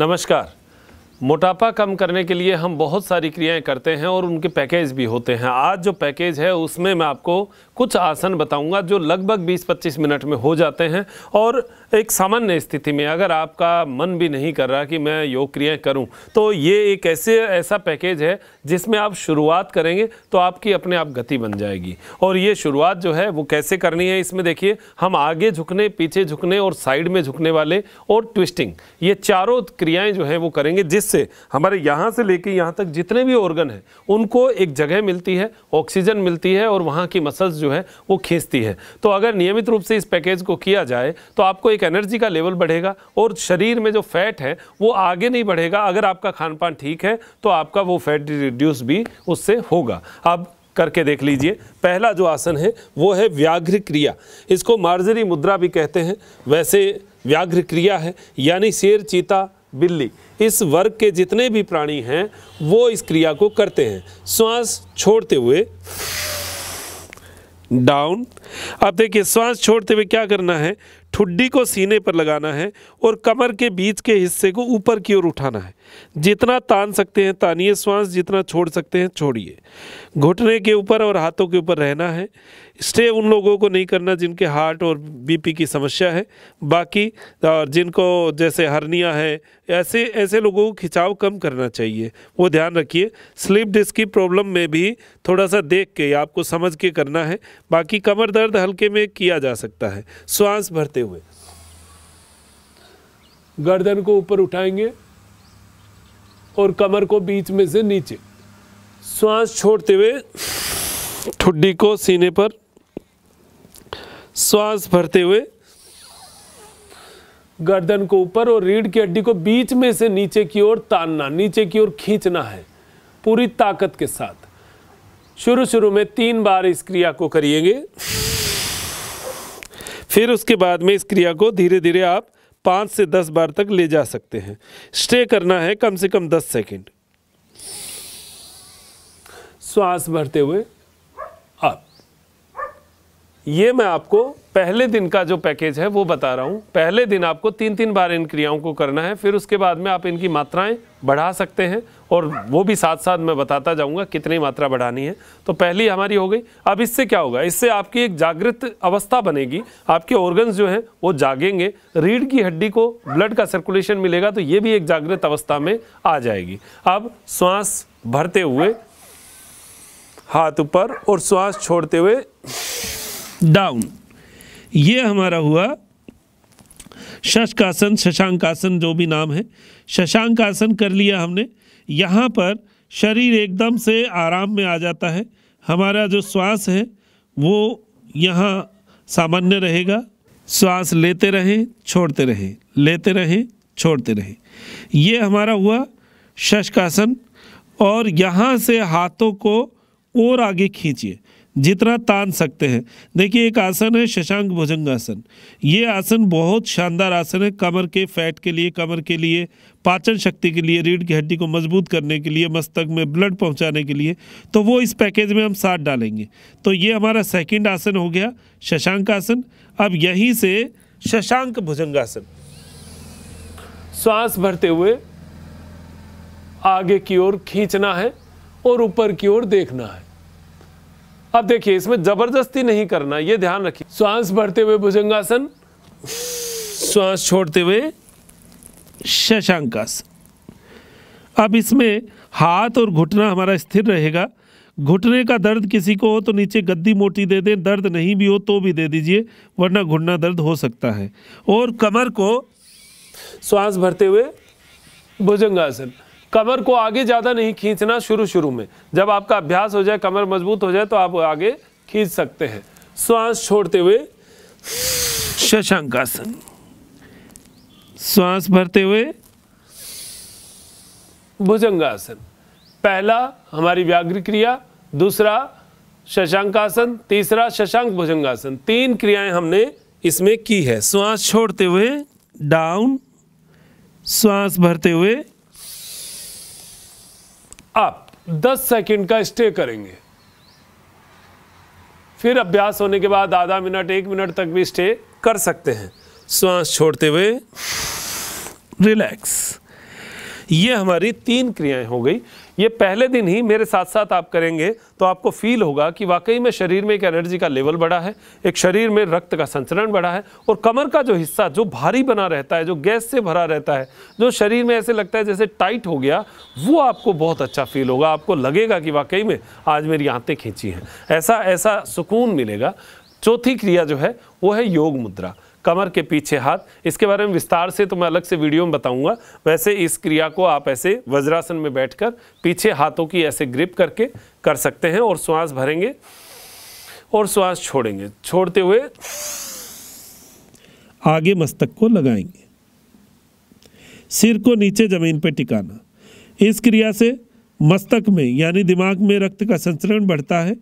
नमस्कार मोटापा कम करने के लिए हम बहुत सारी क्रियाएं करते हैं और उनके पैकेज भी होते हैं आज जो पैकेज है उसमें मैं आपको कुछ आसन बताऊंगा जो लगभग 20-25 मिनट में हो जाते हैं और एक सामान्य स्थिति में अगर आपका मन भी नहीं कर रहा कि मैं योग क्रियाएं करूं तो ये एक ऐसे ऐसा पैकेज है जिसमें आप शुरुआत करेंगे तो आपकी अपने आप गति बन जाएगी और ये शुरुआत जो है वो कैसे करनी है इसमें देखिए हम आगे झुकने पीछे झुकने और साइड में झुकने वाले और ट्विस्टिंग ये चारों क्रियाएँ जो हैं वो करेंगे जिस से हमारे यहाँ से लेके यहाँ तक जितने भी ऑर्गन हैं उनको एक जगह मिलती है ऑक्सीजन मिलती है और वहाँ की मसल्स जो है वो खींचती है तो अगर नियमित रूप से इस पैकेज को किया जाए तो आपको एक एनर्जी का लेवल बढ़ेगा और शरीर में जो फैट है वो आगे नहीं बढ़ेगा अगर आपका खान पान ठीक है तो आपका वो फैट रिड्यूस भी उससे होगा अब करके देख लीजिए पहला जो आसन है वो है व्याघ्र क्रिया इसको मार्जरी मुद्रा भी कहते हैं वैसे व्याघ्र क्रिया है यानी शेर चीता बिल्ली इस वर्ग के जितने भी प्राणी हैं वो इस क्रिया को करते हैं श्वास छोड़ते हुए डाउन अब देखिए श्वास छोड़ते हुए क्या करना है ठुड्डी को सीने पर लगाना है और कमर के बीच के हिस्से को ऊपर की ओर उठाना है जितना तान सकते हैं तानिए श्वास जितना छोड़ सकते हैं छोड़िए घुटने के ऊपर और हाथों के ऊपर रहना है स्टे उन लोगों को नहीं करना जिनके हार्ट और बीपी की समस्या है बाकी और जिनको जैसे हरनिया है ऐसे ऐसे लोगों को खिंचाव कम करना चाहिए वो ध्यान रखिए स्लीप डिस्क की प्रॉब्लम में भी थोड़ा सा देख के आपको समझ के करना है बाकी कमर दर्द हल्के में किया जा सकता है श्वास भरते हुए गर्दन को ऊपर उठाएंगे और कमर को बीच में से नीचे श्वास छोड़ते हुए ठुड्डी को सीने पर श्वास भरते हुए गर्दन को ऊपर और रीढ़ की हड्डी को बीच में से नीचे की ओर तानना नीचे की ओर खींचना है पूरी ताकत के साथ शुरू शुरू में तीन बार इस क्रिया को करिएगे फिर उसके बाद में इस क्रिया को धीरे धीरे आप पाँच से दस बार तक ले जा सकते हैं स्टे करना है कम से कम दस सेकेंड श्वास भरते हुए आप ये मैं आपको पहले दिन का जो पैकेज है वो बता रहा हूँ पहले दिन आपको तीन तीन बार इन क्रियाओं को करना है फिर उसके बाद में आप इनकी मात्राएं बढ़ा सकते हैं और वो भी साथ साथ मैं बताता जाऊँगा कितनी मात्रा बढ़ानी है तो पहली हमारी हो गई अब इससे क्या होगा इससे आपकी एक जागृत अवस्था बनेगी आपके ऑर्गन्स जो हैं वो जागेंगे रीढ़ की हड्डी को ब्लड का सर्कुलेशन मिलेगा तो ये भी एक जागृत अवस्था में आ जाएगी अब श्वास भरते हुए हाथ ऊपर और श्वास छोड़ते हुए डाउन ये हमारा हुआ शशकासन शशांकासन जो भी नाम है शशांकासन कर लिया हमने यहाँ पर शरीर एकदम से आराम में आ जाता है हमारा जो श्वास है वो यहाँ सामान्य रहेगा श्वास लेते रहें छोड़ते रहें लेते रहें छोड़ते रहें ये हमारा हुआ शशकासन और यहाँ से हाथों को और आगे खींचिए जितना तान सकते हैं देखिए एक आसन है शशांक आसन ये आसन बहुत शानदार आसन है कमर के फैट के लिए कमर के लिए पाचन शक्ति के लिए रीढ़ की हड्डी को मजबूत करने के लिए मस्तक में ब्लड पहुंचाने के लिए तो वो इस पैकेज में हम साथ डालेंगे तो ये हमारा सेकंड आसन हो गया शशांक आसन अब यहीं से शशांक भुजंगासन श्वास भरते हुए आगे की ओर खींचना है और ऊपर की ओर देखना है अब देखिए इसमें जबरदस्ती नहीं करना ये ध्यान रखिए श्वास भरते हुए भुजंगासन श्वास छोड़ते हुए शशांकासन अब इसमें हाथ और घुटना हमारा स्थिर रहेगा घुटने का दर्द किसी को हो तो नीचे गद्दी मोटी दे दें दर्द नहीं भी हो तो भी दे दीजिए वरना घुटना दर्द हो सकता है और कमर को श्वास भरते हुए भुजंगासन कमर को आगे ज़्यादा नहीं खींचना शुरू शुरू में जब आपका अभ्यास हो जाए कमर मजबूत हो जाए तो आप आगे खींच सकते हैं श्वास छोड़ते हुए शशांकासन श्वास भरते हुए भुजंगासन पहला हमारी व्याघ्र क्रिया दूसरा शशांकासन तीसरा शशांक भुजंगासन तीन क्रियाएं हमने इसमें की है श्वास छोड़ते हुए डाउन श्वास भरते हुए आप 10 सेकंड का स्टे करेंगे फिर अभ्यास होने के बाद आधा मिनट एक मिनट तक भी स्टे कर सकते हैं श्वास छोड़ते हुए रिलैक्स ये हमारी तीन क्रियाएं हो गई ये पहले दिन ही मेरे साथ साथ आप करेंगे तो आपको फील होगा कि वाकई में शरीर में एक एनर्जी का लेवल बढ़ा है एक शरीर में रक्त का संचरण बढ़ा है और कमर का जो हिस्सा जो भारी बना रहता है जो गैस से भरा रहता है जो शरीर में ऐसे लगता है जैसे टाइट हो गया वो आपको बहुत अच्छा फील होगा आपको लगेगा कि वाकई में आज मेरी आंतें खींची हैं ऐसा ऐसा सुकून मिलेगा चौथी क्रिया जो है वो है योग मुद्रा कमर के पीछे हाथ इसके बारे में विस्तार से तो मैं अलग से वीडियो में बताऊंगा वैसे इस क्रिया को आप ऐसे वज्रासन में बैठकर पीछे हाथों की ऐसे ग्रिप करके कर सकते हैं और श्वास भरेंगे और श्वास छोड़ेंगे छोड़ते हुए आगे मस्तक को लगाएंगे सिर को नीचे जमीन पर टिकाना इस क्रिया से मस्तक में यानी दिमाग में रक्त का संचरण बढ़ता है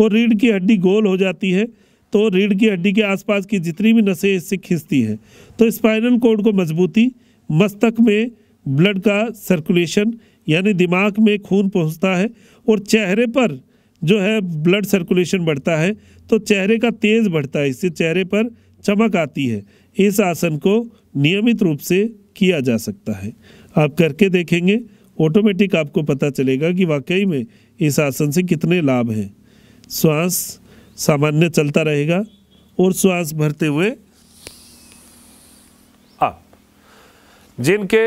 और रीढ़ की हड्डी गोल हो जाती है तो रीढ़ की हड्डी के आसपास की जितनी भी नसें इससे खींचती हैं तो स्पाइनल कोड को मजबूती मस्तक में ब्लड का सर्कुलेशन यानी दिमाग में खून पहुंचता है और चेहरे पर जो है ब्लड सर्कुलेशन बढ़ता है तो चेहरे का तेज़ बढ़ता है इससे चेहरे पर चमक आती है इस आसन को नियमित रूप से किया जा सकता है आप करके देखेंगे ऑटोमेटिक आपको पता चलेगा कि वाकई में इस आसन से कितने लाभ हैं श्वास सामान्य चलता रहेगा और श्वास भरते हुए आप हाँ। जिनके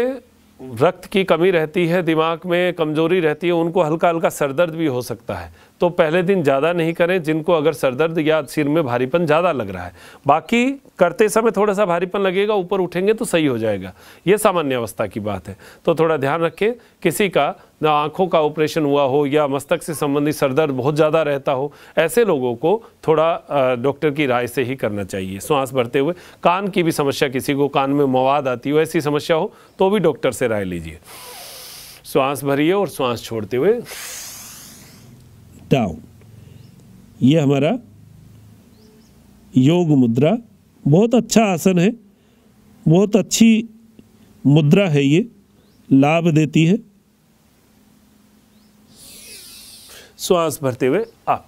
रक्त की कमी रहती है दिमाग में कमजोरी रहती है उनको हल्का हल्का सरदर्द भी हो सकता है तो पहले दिन ज़्यादा नहीं करें जिनको अगर सरदर्द या सिर में भारीपन ज़्यादा लग रहा है बाकी करते समय थोड़ा सा भारीपन लगेगा ऊपर उठेंगे तो सही हो जाएगा ये सामान्य अवस्था की बात है तो थोड़ा ध्यान रखें किसी का ना आँखों का ऑपरेशन हुआ हो या मस्तक से संबंधित सरदर्द बहुत ज़्यादा रहता हो ऐसे लोगों को थोड़ा डॉक्टर की राय से ही करना चाहिए श्वास भरते हुए कान की भी समस्या किसी को कान में मवाद आती हो ऐसी समस्या हो तो भी डॉक्टर से राय लीजिए श्वास भरिए और श्वास छोड़ते हुए डाउन ये हमारा योग मुद्रा बहुत अच्छा आसन है बहुत अच्छी मुद्रा है ये लाभ देती है श्वास भरते हुए आप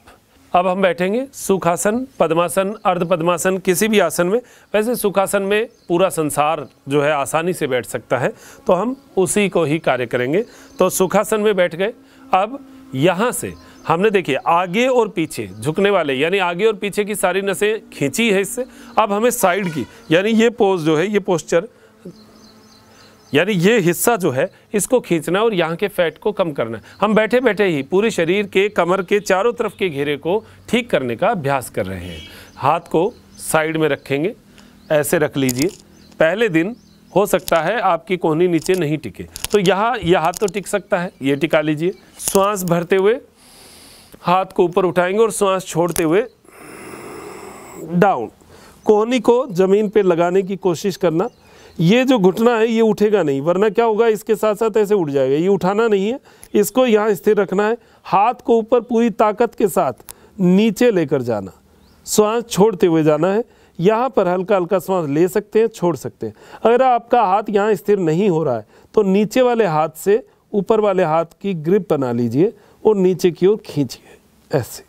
अब हम बैठेंगे सुखासन पद्मासन अर्ध पद्मासन किसी भी आसन में वैसे सुखासन में पूरा संसार जो है आसानी से बैठ सकता है तो हम उसी को ही कार्य करेंगे तो सुखासन में बैठ गए अब यहाँ से हमने देखिए आगे और पीछे झुकने वाले यानी आगे और पीछे की सारी नसें खींची है इससे अब हमें साइड की यानी ये पोज जो है ये पोस्चर यानी ये हिस्सा जो है इसको खींचना और यहाँ के फैट को कम करना हम बैठे बैठे ही पूरे शरीर के कमर के चारों तरफ के घेरे को ठीक करने का अभ्यास कर रहे हैं हाथ को साइड में रखेंगे ऐसे रख लीजिए पहले दिन हो सकता है आपकी कोहनी नीचे नहीं टिके तो यहाँ यह हाथ तो टिक सकता है ये टिका लीजिए श्वास भरते हुए हाथ को ऊपर उठाएंगे और सांस छोड़ते हुए डाउन कोहनी को ज़मीन पे लगाने की कोशिश करना ये जो घुटना है ये उठेगा नहीं वरना क्या होगा इसके साथ साथ ऐसे उठ जाएगा ये उठाना नहीं है इसको यहाँ स्थिर रखना है हाथ को ऊपर पूरी ताकत के साथ नीचे लेकर जाना श्वास छोड़ते हुए जाना है यहाँ पर हल्का हल्का श्वास ले सकते हैं छोड़ सकते हैं अगर आपका हाथ यहाँ स्थिर नहीं हो रहा है तो नीचे वाले हाथ से ऊपर वाले हाथ की ग्रिप बना लीजिए और नीचे की ओर खींचिए ऐसे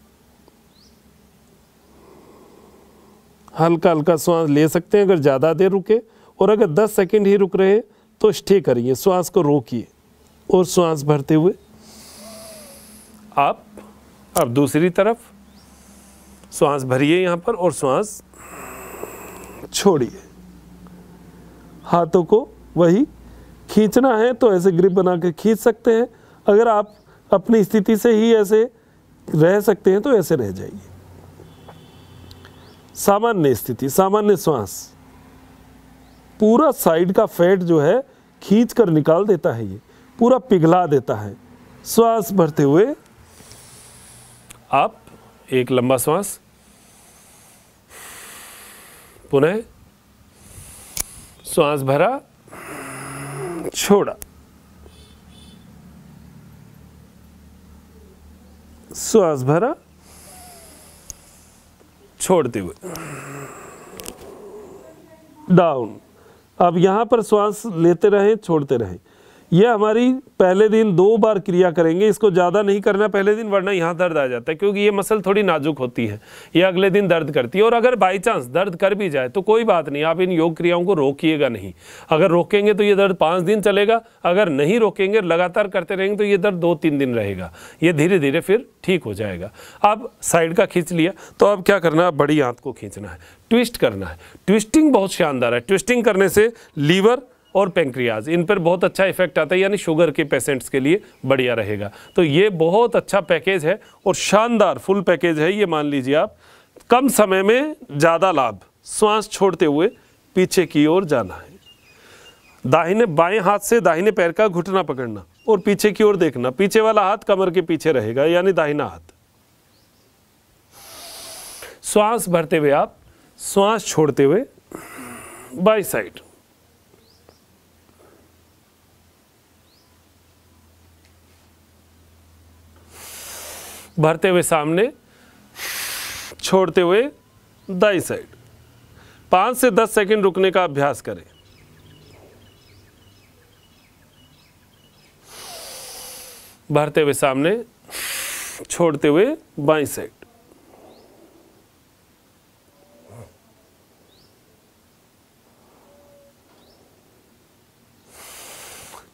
हल्का हल्का श्वास ले सकते हैं अगर ज़्यादा देर रुके और अगर 10 सेकंड ही रुक रहे तो स्टे करिए श्वास को रोकिए और श्वास भरते हुए आप अब दूसरी तरफ श्वास भरिए यहाँ पर और श्वास छोड़िए हाथों को वही खींचना है तो ऐसे ग्रिप बना के खींच सकते हैं अगर आप अपनी स्थिति से ही ऐसे रह सकते हैं तो ऐसे रह जाइए सामान्य स्थिति सामान्य श्वास पूरा साइड का फैट जो है खींच कर निकाल देता है ये पूरा पिघला देता है श्वास भरते हुए आप एक लंबा श्वास पुनः श्वास भरा छोड़ा श्वास भरा छोड़ते हुए डाउन अब यहां पर श्वास लेते रहे छोड़ते रहें ये हमारी पहले दिन दो बार क्रिया करेंगे इसको ज़्यादा नहीं करना पहले दिन वरना यहाँ दर्द आ जाता है क्योंकि ये मसल थोड़ी नाजुक होती है ये अगले दिन दर्द करती है और अगर बाय चांस दर्द कर भी जाए तो कोई बात नहीं आप इन योग क्रियाओं को रोकिएगा नहीं अगर रोकेंगे तो ये दर्द पाँच दिन चलेगा अगर नहीं रोकेंगे लगातार करते रहेंगे तो ये दर्द दो तीन दिन रहेगा ये धीरे धीरे फिर ठीक हो जाएगा अब साइड का खींच लिया तो अब क्या करना है बड़ी आँख को खींचना है ट्विस्ट करना है ट्विस्टिंग बहुत शानदार है ट्विस्टिंग करने से लीवर और पेंक्रियाज इन पर बहुत अच्छा इफेक्ट आता है यानी शुगर के पेशेंट्स के लिए बढ़िया रहेगा तो ये बहुत अच्छा पैकेज है और शानदार फुल पैकेज है ये मान लीजिए आप कम समय में ज़्यादा लाभ श्वास छोड़ते हुए पीछे की ओर जाना है दाहिने बाएं हाथ से दाहिने पैर का घुटना पकड़ना और पीछे की ओर देखना पीछे वाला हाथ कमर के पीछे रहेगा यानी दाहिना हाथ श्वास भरते हुए आप श्वास छोड़ते हुए बाई साइड भरते हुए सामने छोड़ते हुए दाई साइड पांच से दस सेकंड रुकने का अभ्यास करें भरते हुए सामने छोड़ते हुए बाई साइड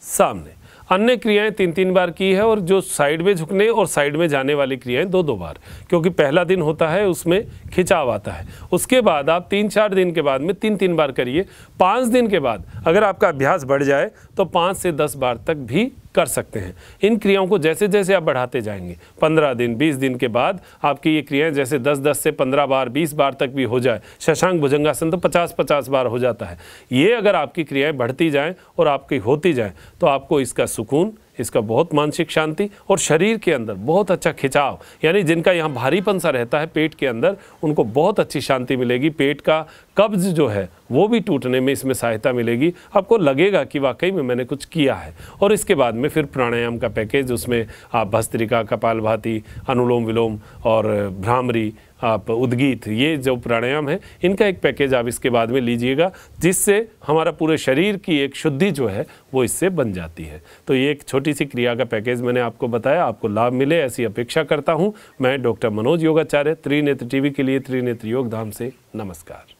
सामने अन्य क्रियाएं तीन तीन बार की है और जो साइड में झुकने और साइड में जाने वाली क्रियाएं दो दो बार क्योंकि पहला दिन होता है उसमें खिंचाव आता है उसके बाद आप तीन चार दिन के बाद में तीन तीन बार करिए पाँच दिन के बाद अगर आपका अभ्यास बढ़ जाए तो पाँच से दस बार तक भी कर सकते हैं इन क्रियाओं को जैसे जैसे आप बढ़ाते जाएंगे 15 दिन 20 दिन के बाद आपकी ये क्रियाएं जैसे 10 10 से 15 बार 20 बार तक भी हो जाए शशांक भुजंगासन तो 50 50 बार हो जाता है ये अगर आपकी क्रियाएं बढ़ती जाएं और आपकी होती जाएं तो आपको इसका सुकून इसका बहुत मानसिक शांति और शरीर के अंदर बहुत अच्छा खिंचाव यानी जिनका यहाँ भारीपन सा रहता है पेट के अंदर उनको बहुत अच्छी शांति मिलेगी पेट का कब्ज जो है वो भी टूटने में इसमें सहायता मिलेगी आपको लगेगा कि वाकई में मैंने कुछ किया है और इसके बाद में फिर प्राणायाम का पैकेज उसमें आप भस्त्रिका कपाल भाती अनुलोम विलोम और भ्रामरी आप हाँ, उद्गीत ये जो प्राणायाम है इनका एक पैकेज आप इसके बाद में लीजिएगा जिससे हमारा पूरे शरीर की एक शुद्धि जो है वो इससे बन जाती है तो ये एक छोटी सी क्रिया का पैकेज मैंने आपको बताया आपको लाभ मिले ऐसी अपेक्षा करता हूँ मैं डॉक्टर मनोज योगाचार्य त्रिनेत्र टीवी के लिए त्रिनेत्र योगधाम से नमस्कार